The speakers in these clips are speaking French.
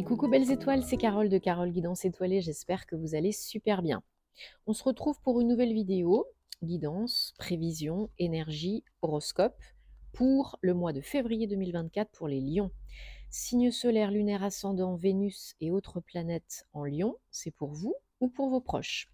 Et coucou belles étoiles, c'est Carole de Carole Guidance Étoilée, j'espère que vous allez super bien. On se retrouve pour une nouvelle vidéo, guidance, prévision, énergie, horoscope, pour le mois de février 2024 pour les lions. Signe solaire, lunaire, ascendant, Vénus et autres planètes en lion, c'est pour vous ou pour vos proches.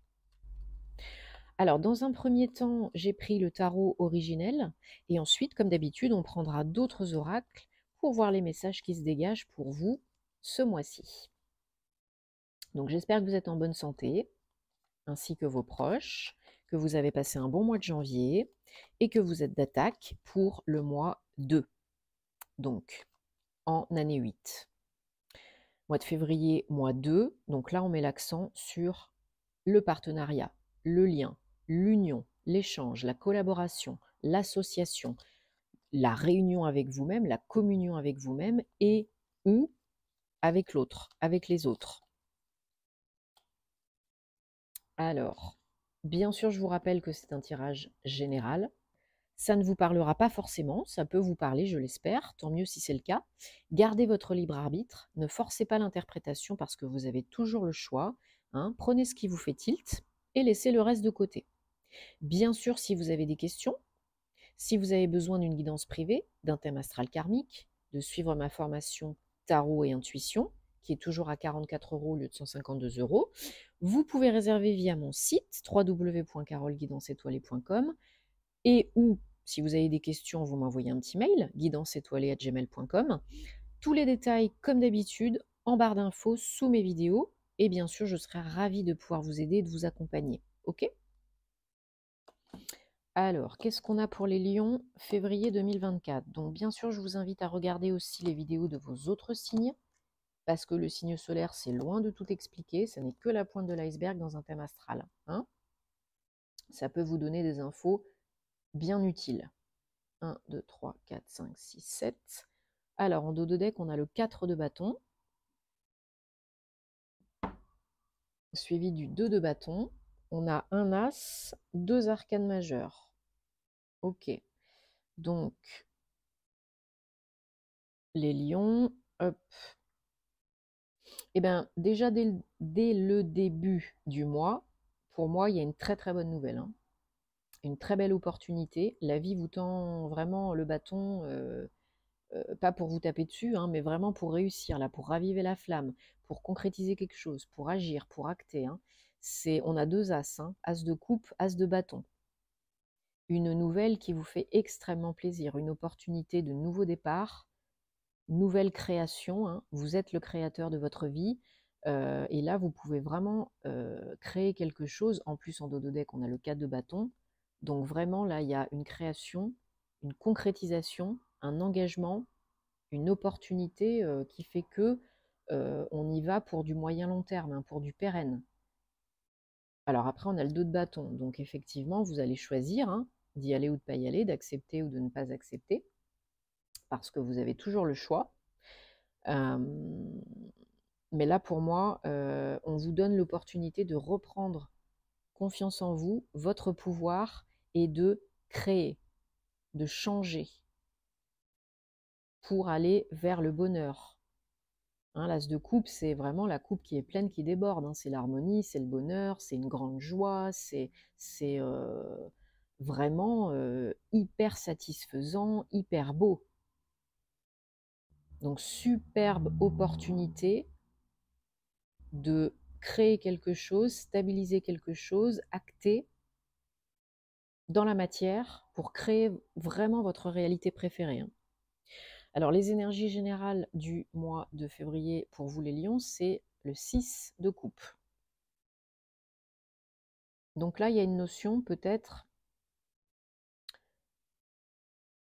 Alors, dans un premier temps, j'ai pris le tarot originel et ensuite, comme d'habitude, on prendra d'autres oracles pour voir les messages qui se dégagent pour vous ce mois-ci. Donc j'espère que vous êtes en bonne santé, ainsi que vos proches, que vous avez passé un bon mois de janvier et que vous êtes d'attaque pour le mois 2, donc en année 8. Mois de février, mois 2, donc là on met l'accent sur le partenariat, le lien, l'union, l'échange, la collaboration, l'association, la réunion avec vous-même, la communion avec vous-même et où avec l'autre, avec les autres. Alors, bien sûr, je vous rappelle que c'est un tirage général. Ça ne vous parlera pas forcément, ça peut vous parler, je l'espère, tant mieux si c'est le cas. Gardez votre libre arbitre, ne forcez pas l'interprétation parce que vous avez toujours le choix. Hein. Prenez ce qui vous fait tilt et laissez le reste de côté. Bien sûr, si vous avez des questions, si vous avez besoin d'une guidance privée, d'un thème astral karmique, de suivre ma formation tarot et intuition, qui est toujours à 44 euros au lieu de 152 euros. Vous pouvez réserver via mon site www.carolguidanceétoilée.com et ou si vous avez des questions, vous m'envoyez un petit mail gmail.com Tous les détails, comme d'habitude, en barre d'infos sous mes vidéos et bien sûr, je serai ravie de pouvoir vous aider et de vous accompagner. OK alors, qu'est-ce qu'on a pour les lions février 2024 Donc, bien sûr, je vous invite à regarder aussi les vidéos de vos autres signes, parce que le signe solaire, c'est loin de tout expliquer, ça n'est que la pointe de l'iceberg dans un thème astral. Hein. ça peut vous donner des infos bien utiles. 1, 2, 3, 4, 5, 6, 7. Alors, en dos de deck, on a le 4 de bâton, suivi du 2 de bâton, on a un As, deux arcanes majeures. Ok. Donc, les lions, hop. Eh bien, déjà dès le, début du mois, pour moi, il y a une très très bonne nouvelle. Hein. Une très belle opportunité. La vie vous tend vraiment le bâton, euh, euh, pas pour vous taper dessus, hein, mais vraiment pour réussir, là, pour raviver la flamme, pour concrétiser quelque chose, pour agir, pour acter. Hein on a deux as, hein, as de coupe, as de bâton. Une nouvelle qui vous fait extrêmement plaisir, une opportunité de nouveau départ, nouvelle création. Hein, vous êtes le créateur de votre vie. Euh, et là, vous pouvez vraiment euh, créer quelque chose. En plus, en deck on a le cas de bâton. Donc vraiment, là, il y a une création, une concrétisation, un engagement, une opportunité euh, qui fait que on y va pour du moyen long terme, hein, pour du pérenne. Alors après, on a le dos de bâton. Donc effectivement, vous allez choisir hein, d'y aller ou de ne pas y aller, d'accepter ou de ne pas accepter, parce que vous avez toujours le choix. mais là, pour moi, on vous donne l'opportunité de reprendre confiance en vous, votre pouvoir, et de créer, de changer pour aller vers le bonheur, Hein, l'as de coupe, c'est vraiment la coupe qui est pleine, qui déborde. Hein. C'est l'harmonie, c'est le bonheur, c'est une grande joie, c'est euh, vraiment euh, hyper satisfaisant, hyper beau. Donc superbe opportunité de créer quelque chose, stabiliser quelque chose, acter dans la matière pour créer vraiment votre réalité préférée. Hein. Alors les énergies générales du mois de février pour vous les lions, c'est le 6 de coupe. Donc là, il y a une notion peut-être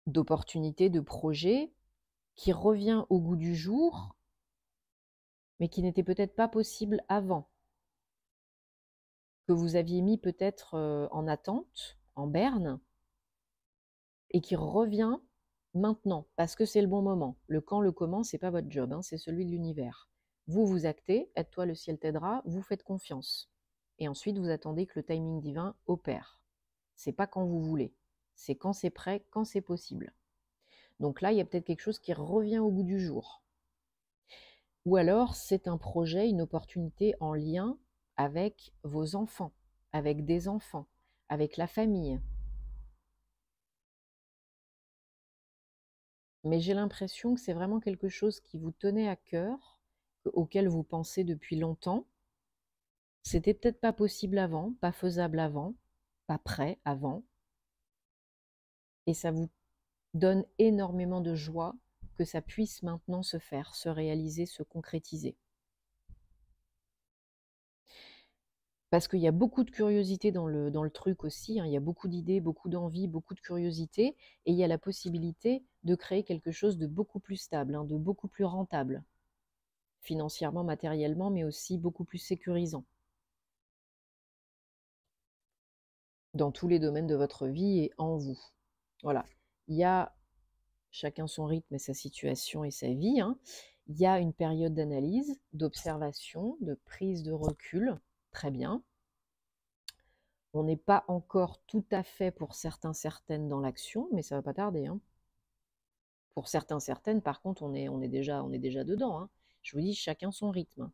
d'opportunité, de projet, qui revient au goût du jour, mais qui n'était peut-être pas possible avant, que vous aviez mis peut-être euh, en attente, en berne, et qui revient maintenant, parce que c'est le bon moment. Le quand, le comment, c'est pas votre job, hein, c'est celui de l'univers. Vous vous actez, aide-toi, le ciel t'aidera, vous faites confiance. Et ensuite, vous attendez que le timing divin opère. C'est pas quand vous voulez, c'est quand c'est prêt, quand c'est possible. Donc là, il y a peut-être quelque chose qui revient au goût du jour. Ou alors, c'est un projet, une opportunité en lien avec vos enfants, avec des enfants, avec la famille, mais j'ai l'impression que c'est vraiment quelque chose qui vous tenait à cœur, auquel vous pensez depuis longtemps. C'était peut-être pas possible avant, pas faisable avant, pas prêt avant. Et ça vous donne énormément de joie que ça puisse maintenant se faire, se réaliser, se concrétiser. parce qu'il y a beaucoup de curiosité dans le, dans le truc aussi, hein. il y a beaucoup d'idées, beaucoup d'envie, beaucoup de curiosité, et il y a la possibilité de créer quelque chose de beaucoup plus stable, hein, de beaucoup plus rentable, financièrement, matériellement, mais aussi beaucoup plus sécurisant. Dans tous les domaines de votre vie et en vous. Voilà. Il y a chacun son rythme et sa situation et sa vie. Hein. Il y a une période d'analyse, d'observation, de prise de recul très bien. On n'est pas encore tout à fait pour certains certaines dans l'action, mais ça va pas tarder. Hein. Pour certains certaines, par contre, on est, on est, déjà, on est déjà dedans. Hein. Je vous dis, chacun son rythme. Hein.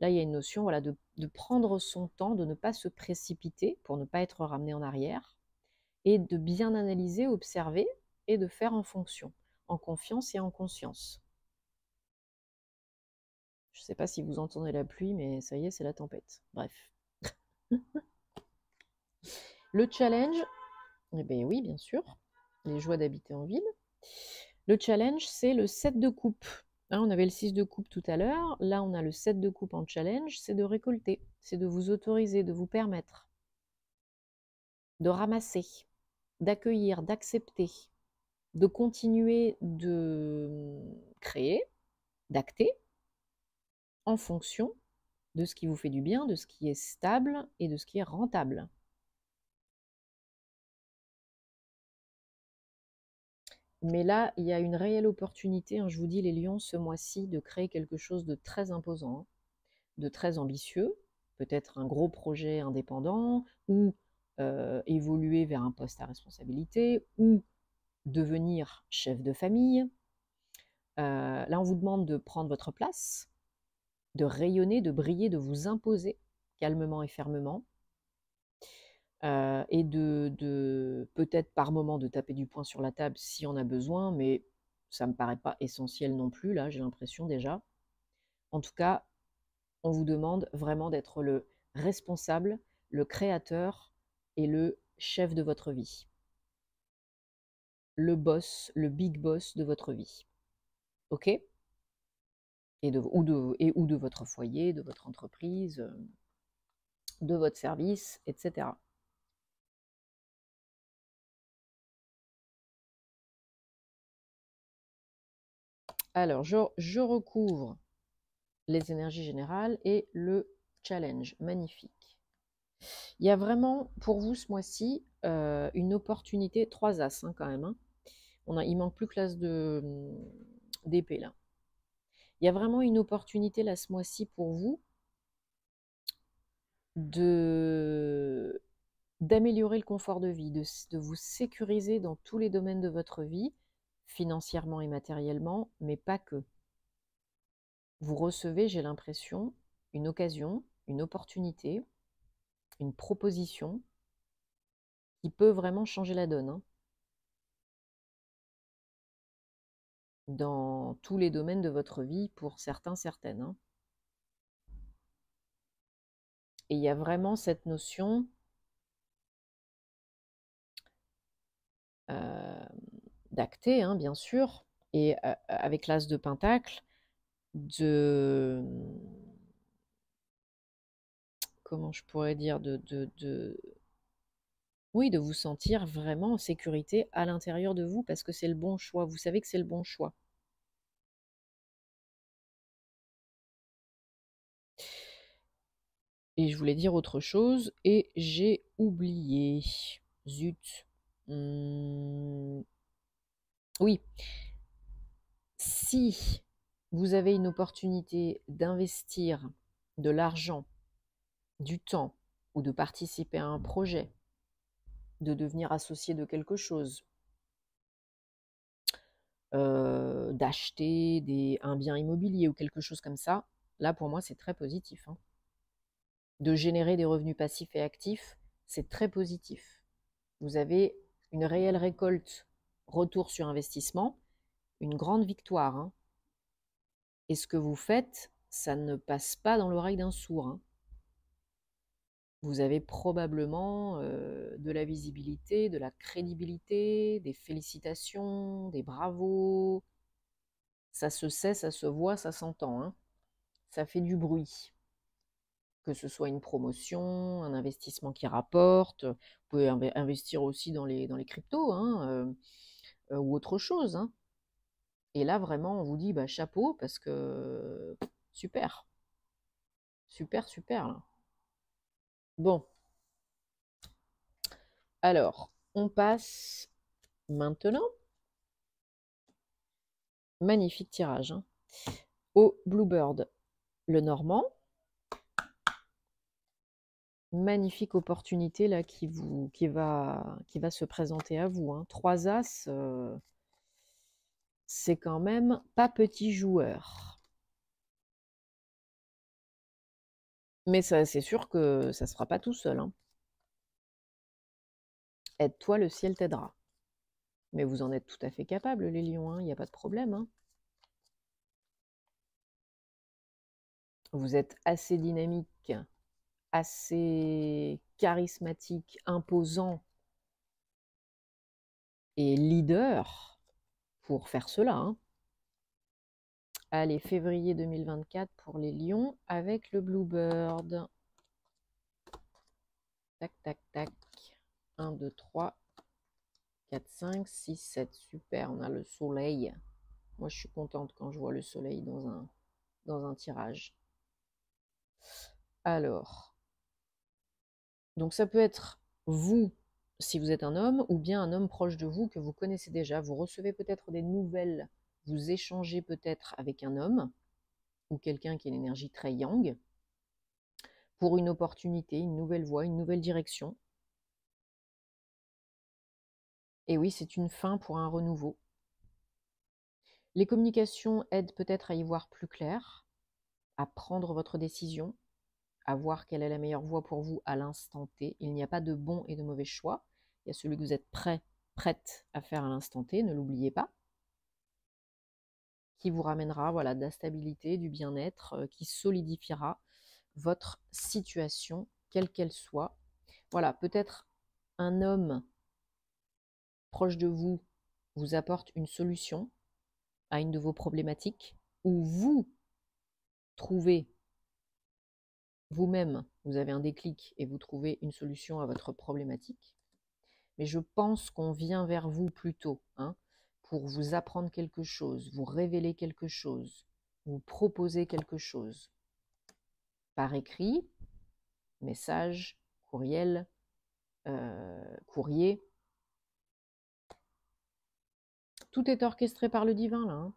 Là, il y a une notion voilà, de, prendre son temps, de ne pas se précipiter pour ne pas être ramené en arrière, et de bien analyser, observer, et de faire en fonction, en confiance et en conscience. Je sais pas si vous entendez la pluie, mais ça y est, c'est la tempête. Bref. le challenge, eh bien oui, bien sûr, les joies d'habiter en ville. Le challenge, c'est le 7 de coupe. Hein, on avait le 6 de coupe tout à l'heure, là on a le 7 de coupe en challenge, c'est de récolter, c'est de vous autoriser, de vous permettre, de ramasser, d'accueillir, d'accepter, de continuer de hum, créer, d'acter, en fonction de ce qui vous fait du bien, de ce qui est stable et de ce qui est rentable. Mais là, il y a une réelle opportunité, hein, je vous dis les lions, ce mois-ci, de créer quelque chose de très imposant, hein, de très ambitieux, peut-être un gros projet indépendant, ou euh, évoluer vers un poste à responsabilité, ou devenir chef de famille. Euh, là, on vous demande de prendre votre place, de rayonner, de briller, de vous imposer calmement et fermement, euh, et de, peut-être par moment de taper du poing sur la table si on a besoin, mais ça me paraît pas essentiel non plus, là j'ai l'impression déjà. En tout cas, on vous demande vraiment d'être le responsable, le créateur et le chef de votre vie. Le boss, le big boss de votre vie. OK et, de, ou de, et ou de votre foyer, de votre entreprise, euh, de votre service, etc. Alors, je, je recouvre les énergies générales et le challenge. Magnifique. Il y a vraiment pour vous ce mois-ci euh, une opportunité, trois as hein, quand même. Hein. On a, il manque plus que l'as d'épée là il y a vraiment une opportunité là ce mois-ci pour vous d'améliorer le confort de vie, de, vous sécuriser dans tous les domaines de votre vie, financièrement et matériellement, mais pas que. Vous recevez, j'ai l'impression, une occasion, une opportunité, une proposition qui peut vraiment changer la donne. Hein. dans tous les domaines de votre vie, pour certains, certaines. Hein. Et il y a vraiment cette notion euh, d'acté, hein, bien sûr, et avec l'as de Pentacle, de comment je pourrais dire, de, oui, de vous sentir vraiment en sécurité à l'intérieur de vous parce que c'est le bon choix. Vous savez que c'est le bon choix. Et je voulais dire autre chose et j'ai oublié. Zut. Mmh. Oui. Si vous avez une opportunité d'investir de l'argent, du temps ou de participer à un projet de devenir associé de quelque chose, d'acheter un bien immobilier ou quelque chose comme ça, là pour moi c'est très positif. Hein. De générer des revenus passifs et actifs, c'est très positif. Vous avez une réelle récolte, retour sur investissement, une grande victoire. Hein. Et ce que vous faites, ça ne passe pas dans l'oreille d'un sourd. Hein vous avez probablement euh, de la visibilité, de la crédibilité, des félicitations, des bravos. Ça se sait, ça se voit, ça s'entend. Hein. Ça fait du bruit. Que ce soit une promotion, un investissement qui rapporte. Vous pouvez investir aussi dans les, dans les cryptos hein, euh, euh, ou autre chose. Hein. Et là, vraiment, on vous dit bah, chapeau parce que super. Super, super. Bon. Alors, on passe maintenant. Magnifique tirage. Hein. au Bluebird, le Normand. Magnifique opportunité là qui, vous, qui, va, qui va se présenter à vous. Hein. Trois As, euh, c'est quand même pas petit joueur. Mais c'est sûr que ça ne se fera pas tout seul. Aide-toi, hein. le ciel t'aidera. Mais vous en êtes tout à fait capable, les lions, hein, il n'y a pas de problème. Hein. Vous êtes assez dynamique, assez charismatique, imposant et leader pour faire cela. Allez, février 2024 pour les lions avec le Bluebird. Tac, tac, tac. 1, 2, 3, 4, 5, 6, 7. Super, on a le soleil. Moi, je suis contente quand je vois le soleil dans un, dans un tirage. Alors, donc ça peut être vous, si vous êtes un homme, ou bien un homme proche de vous que vous connaissez déjà. Vous recevez peut-être des nouvelles vous échangez peut-être avec un homme ou quelqu'un qui a l'énergie très yang pour une opportunité, une nouvelle voie, une nouvelle direction. Et oui, c'est une fin pour un renouveau. Les communications aident peut-être à y voir plus clair, à prendre votre décision, à voir quelle est la meilleure voie pour vous à l'instant T. Il n'y a pas de bon et de mauvais choix. Il y a celui que vous êtes prêt, prête à faire à l'instant T, ne l'oubliez pas qui vous ramènera voilà, de la stabilité, du bien-être, euh, qui solidifiera votre situation, quelle qu'elle soit. Voilà, peut-être un homme proche de vous vous apporte une solution à une de vos problématiques, ou vous trouvez vous-même, vous avez un déclic et vous trouvez une solution à votre problématique. Mais je pense qu'on vient vers vous plutôt, Hein pour vous apprendre quelque chose, vous révéler quelque chose, vous proposer quelque chose. Par écrit, message, courriel, euh, courrier. Tout est orchestré par le divin là. Hein.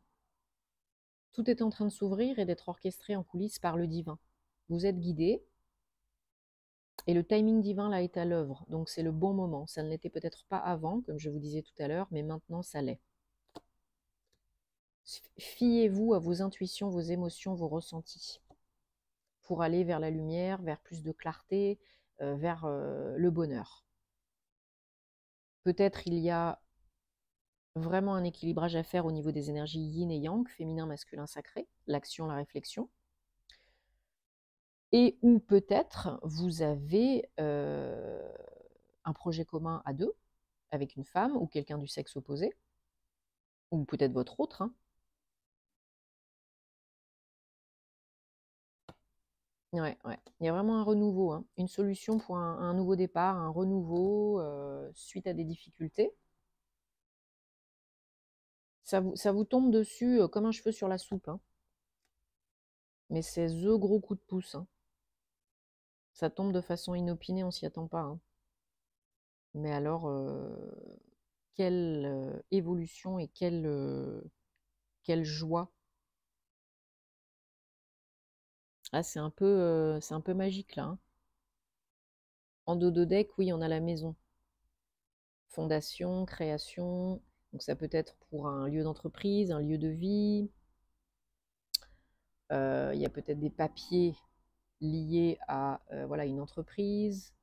Tout est en train de s'ouvrir et d'être orchestré en coulisses par le divin. Vous êtes guidé et le timing divin là est à l'œuvre. Donc c'est le bon moment. Ça ne l'était peut-être pas avant, comme je vous disais tout à l'heure, mais maintenant ça l'est. Fiez-vous à vos intuitions, vos émotions, vos ressentis pour aller vers la lumière, vers plus de clarté, euh, vers euh, le bonheur. Peut-être il y a vraiment un équilibrage à faire au niveau des énergies yin et yang, féminin, masculin, sacré, l'action, la réflexion. Et ou peut-être vous avez euh, un projet commun à deux, avec une femme ou quelqu'un du sexe opposé, ou peut-être votre autre, hein, Ouais, ouais. Il y a vraiment un renouveau, hein. une solution pour un, nouveau départ, un renouveau euh, suite à des difficultés. Ça vous, tombe dessus euh, comme un cheveu sur la soupe. Hein. Mais c'est THE gros coup de pouce. Hein. Ça tombe de façon inopinée, on s'y attend pas. Mais alors, euh, quelle évolution et quelle, quelle joie Ah, c'est un peu, euh, c'est un peu magique là. Hein. En En deck, oui, on a la maison. Fondation, création. Donc ça peut être pour un lieu d'entreprise, un lieu de vie. Euh, il y a peut-être des papiers liés à euh, voilà, une entreprise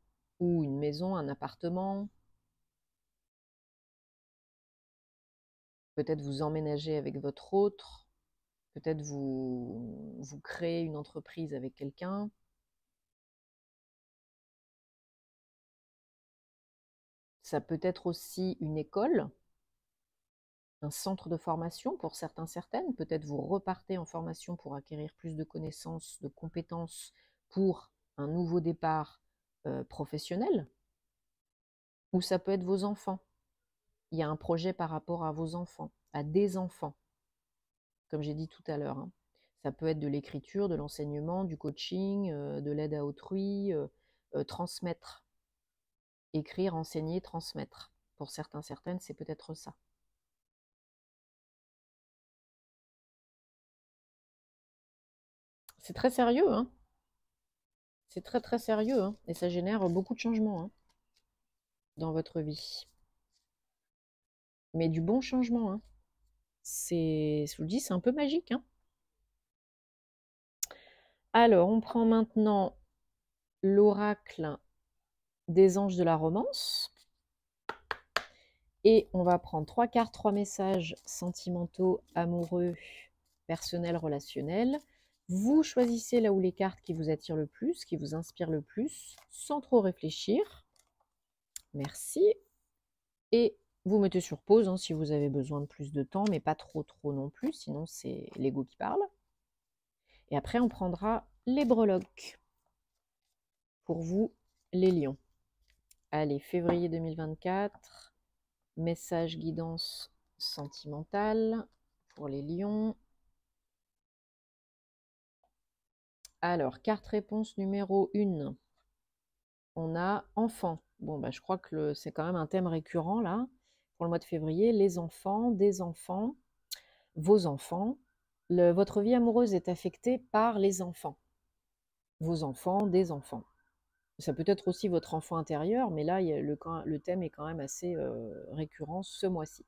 ou une maison, un appartement. Peut-être vous emménager avec votre autre. Peut-être vous, vous créez une entreprise avec quelqu'un, Ça peut être aussi une école, un centre de formation pour certains, certaines. Peut-être vous repartez en formation pour acquérir plus de connaissances, de compétences pour un nouveau départ euh, professionnel. Ou ça peut être vos enfants. Il y a un projet par rapport à vos enfants, à des enfants comme j'ai dit tout à l'heure. Hein. Ça peut être de l'écriture, de l'enseignement, du coaching, euh, de l'aide à autrui, euh, euh, transmettre. Écrire, enseigner, transmettre. Pour certains, certaines, c'est peut-être ça. C'est très sérieux, hein c'est très très sérieux hein, et ça génère beaucoup de changements hein, dans votre vie. Mais du bon changement. Hein. C'est, je vous le dis, c'est un peu magique. Hein. Alors, on prend maintenant l'oracle des anges de la romance. Et on va prendre trois cartes, trois messages sentimentaux, amoureux, personnels, relationnels. Vous choisissez là où les cartes qui vous attirent le plus, qui vous inspirent le plus, sans trop réfléchir. Merci. Et vous mettez sur pause hein, si vous avez besoin de plus de temps, mais pas trop trop non plus, sinon c'est l'ego qui parle. Et après, on prendra les breloques. Pour vous, les lions. Allez, février 2024, message guidance sentimentale pour les lions. Alors, carte réponse numéro 1. On a enfant. Bon, bah, je crois que c'est quand même un thème récurrent là pour le mois de février, les enfants, des enfants, vos enfants. votre vie amoureuse est affectée par les enfants. Vos enfants, des enfants. Ça peut être aussi votre enfant intérieur, mais là, le, thème est quand même assez euh, récurrent ce mois-ci.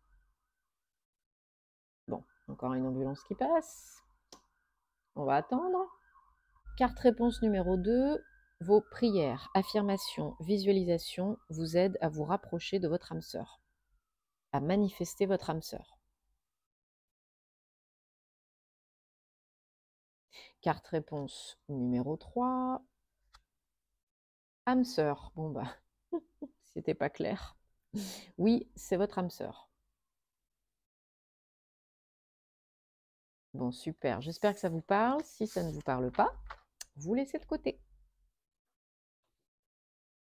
Bon, encore une ambulance qui passe. On va attendre. Carte réponse numéro 2. Vos prières, affirmations, visualisations vous aident à vous rapprocher de votre âme sœur à manifester votre âme sœur. Carte réponse numéro 3. Âme sœur. Bon bah, c'était pas clair. Oui, c'est votre âme sœur. Bon, super. J'espère que ça vous parle. Si ça ne vous parle pas, vous laissez de côté.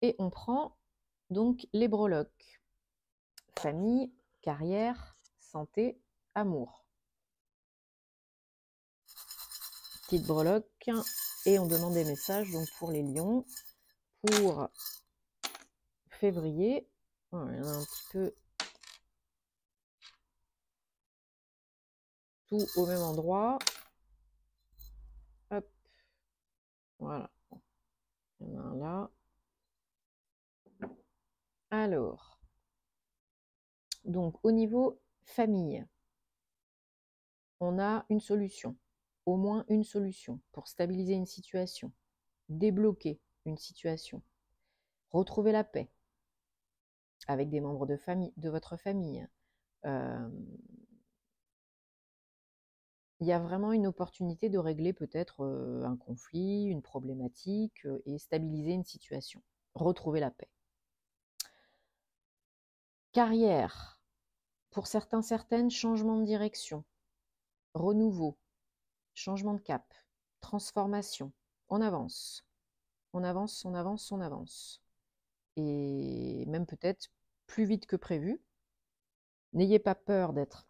Et on prend donc les breloques famille, carrière, santé, amour. Petite breloque. Et on demande des messages donc pour les lions. Pour février, oh, il y en a un petit peu tout au même endroit. Hop. Voilà. Il y là. Alors. Donc au niveau famille, on a une solution, au moins une solution pour stabiliser une situation, débloquer une situation, retrouver la paix avec des membres de, votre famille. Euh, il y a vraiment une opportunité de régler peut-être euh, un conflit, une problématique euh, et stabiliser une situation, retrouver la paix. Carrière, pour certains, certaines, changement de direction, renouveau, changement de cap, transformation, on avance, on avance, on avance, on avance. Et même peut-être plus vite que prévu. N'ayez pas peur d'être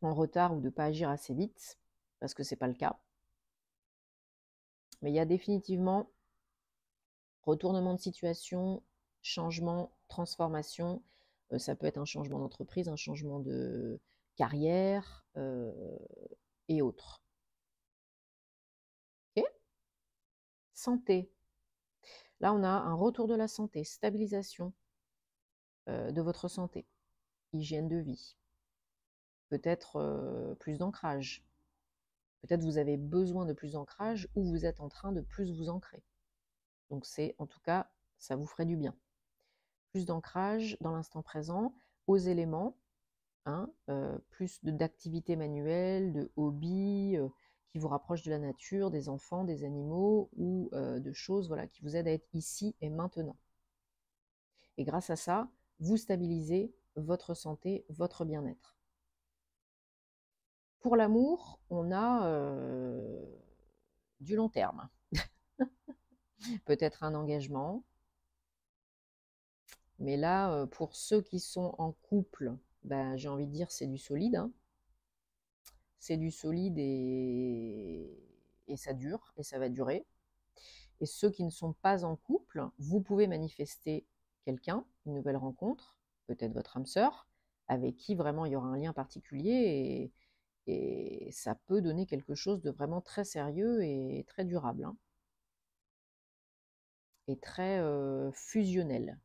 en retard ou de ne pas agir assez vite, parce que ce n'est pas le cas. Mais il y a définitivement retournement de situation, changement, transformation, euh, ça peut être un changement d'entreprise, un changement de carrière euh, et autres. Ok Santé. Là, on a un retour de la santé, stabilisation euh, de votre santé, hygiène de vie, peut-être plus d'ancrage. Peut-être vous avez besoin de plus d'ancrage ou vous êtes en train de plus vous ancrer. Donc c'est en tout cas, ça vous ferait du bien plus d'ancrage dans l'instant présent, aux éléments, hein, euh, plus d'activités manuelles, de hobbies euh, qui vous rapprochent de la nature, des enfants, des animaux ou euh, de choses voilà, qui vous aident à être ici et maintenant. Et grâce à ça, vous stabilisez votre santé, votre bien-être. Pour l'amour, on a du long terme. Peut-être un engagement, mais là, euh, pour ceux qui sont en couple, ben, j'ai envie de dire c'est du solide. Hein. C'est du solide et... ça dure et ça va durer. Et ceux qui ne sont pas en couple, vous pouvez manifester quelqu'un, une nouvelle rencontre, peut-être votre âme sœur, avec qui vraiment il y aura un lien particulier et, ça peut donner quelque chose de vraiment très sérieux et très durable. Hein. Et très euh, fusionnel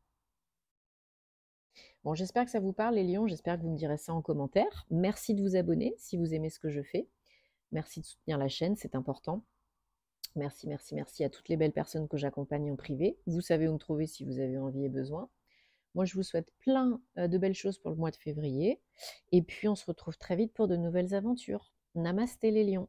j'espère que ça vous parle, les lions. J'espère que vous me direz ça en commentaire. Merci de vous abonner si vous aimez ce que je fais. Merci de soutenir la chaîne, c'est important. Merci, merci, merci à toutes les belles personnes que j'accompagne en privé. Vous savez où me trouver si vous avez envie et besoin. Moi, je vous souhaite plein euh, de belles choses pour le mois de février. Et puis, on se retrouve très vite pour de nouvelles aventures. Namasté les lions.